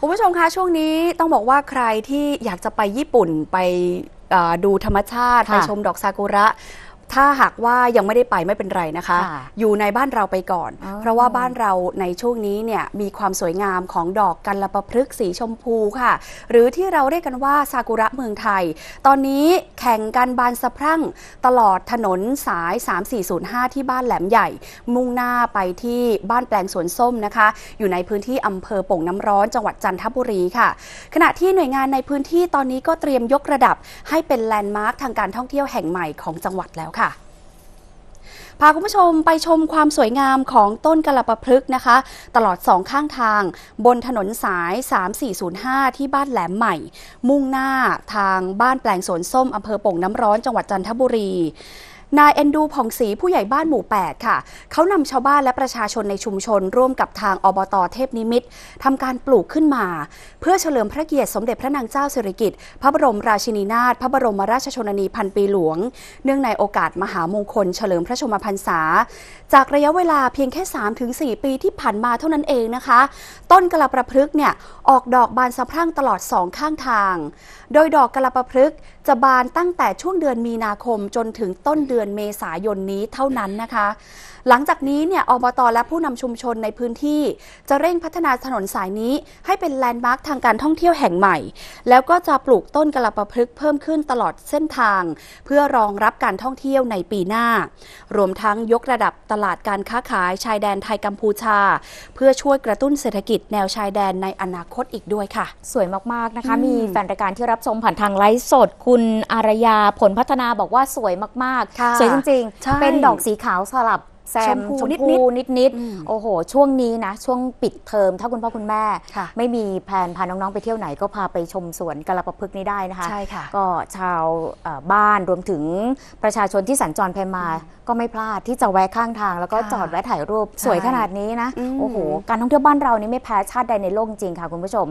คุณผู้ชมคะช่วงนี้ต้องบอกว่าใครที่อยากจะไปญี่ปุ่นไปดูธรรมชาติ ไปชมดอกซากุระถ้าหากว่ายังไม่ได้ไปไม่เป็นไรนะคะ อยู่ในบ้านเราไปก่อน เพราะว่าบ้านเราในช่วงนี้เนี่ยมีความสวยงามของดอกกัลปะพฤกษ์สีชมพูค่ะ หรือที่เราเรียกกันว่าซากุระเมืองไทย ตอนนี้แข่งกันบานสะพรั่งตลอดถนนสาย 3405 ที่บ้านแหลมใหญ่ มุ่งหน้าไปที่บ้านแปลงสวนส้มนะคะ อยู่ในพื้นที่อำเภอป่งน้ำร้อนจังหวัดจันทบุรีค่ะ ขณะที่หน่วยงานในพื้นที่ตอนนี้ก็เตรียมยกระดับ ให้เป็นแลนด์มาร์คทางการท่องเที่ยวแห่งใหม่ของจังหวัดแล้วค่ะค่ะพาคุณผู้ชมไปชมความสวยงามของต้นกระปะพฤกนะคะ ตลอดสองข้างทางบนถนนสาย 3405 ที่บ้านแหลมใหม่ มุ่งหน้าทางบ้านแปลงสวนส้มอำเภอป่งน้ำร้อนจังหวัดจันทบุรีนายเอนดู ผ่องศรีผู้ใหญ่บ้านหมู่8ค่ะ เขานำชาวบ้านและประชาชนในชุมชน ร่วมกับทางอบตเทพนิมิตทำการปลูกขึ้นมา เพื่อเฉลิมพระเกียรติสมเด็จพระนางเจ้าสิริกิติ์พระบรมราชินีนาถพระบรมราชชนนีพันปีหลวง เนื่องในโอกาสมหามงคล เฉลิมพระชมพรรษา จากระยะเวลาเพียงแค่ 3-4 ปีที่ผ่านมาเท่านั้นเองนะคะ ต้นกระประพฤกเนี่ยออกดอกบานสะพรั่งตลอดสองข้างทางโดยดอกกระประพฤกจะบานตั้งแต่ช่วงเดือนมีนาคมจนถึงต้นเดือนดือนเมษายนนี้เท่านั้นนะคะหลังจากนี้เนี่ยอบตและผู้นำชุมชนในพื้นที่ จะเร่งพัฒนาถนนสายนี้ให้เป็นแลนด์มาร์คทางการท่องเที่ยวแห่งใหม่ แล้วก็จะปลูกต้นกระปะพฤกเพิ่มขึ้นตลอดเส้นทาง เพื่อรองรับการท่องเที่ยวในปีหน้า รวมทั้งยกระดับตลาดการค้าขายชายแดนไทยกัมพูชา เพื่อช่วยกระตุ้นเศรษฐกิจแนวชายแดนในอนาคตอีกด้วยค่ะ สวยมากๆนะคะ มีแฟนรายการที่รับชมผ่านทางไลฟ์สด คุณอารยาผลพัฒนาบอกว่าสวยมากๆสวยจริงๆเป็นดอกสีขาวสลับแซชมพูนิดนิดๆโอ้โห ช่วงนี้นะ ช่วงปิดเทอมถ้าคุณพ่อคุณแม่ไม่มีแผนพาน้องๆไปเที่ยวไหน ก็พาไปชมสวนกระปะพฤกษ์นี้ได้นะคะใช่ค่ะก็ชาวบ้านรวมถึงประชาชนที่สัญจรไปมาก็ไม่พลาดที่จะแวะข้างทาง แล้วก็จอดแวะถ่ายรูป สวยขนาดนี้นะโอ้โห การท่องเที่ยวบ้านเรานี่ไม่แพ้ชาติใดในโลกจริงค่ะคุณผู้ชม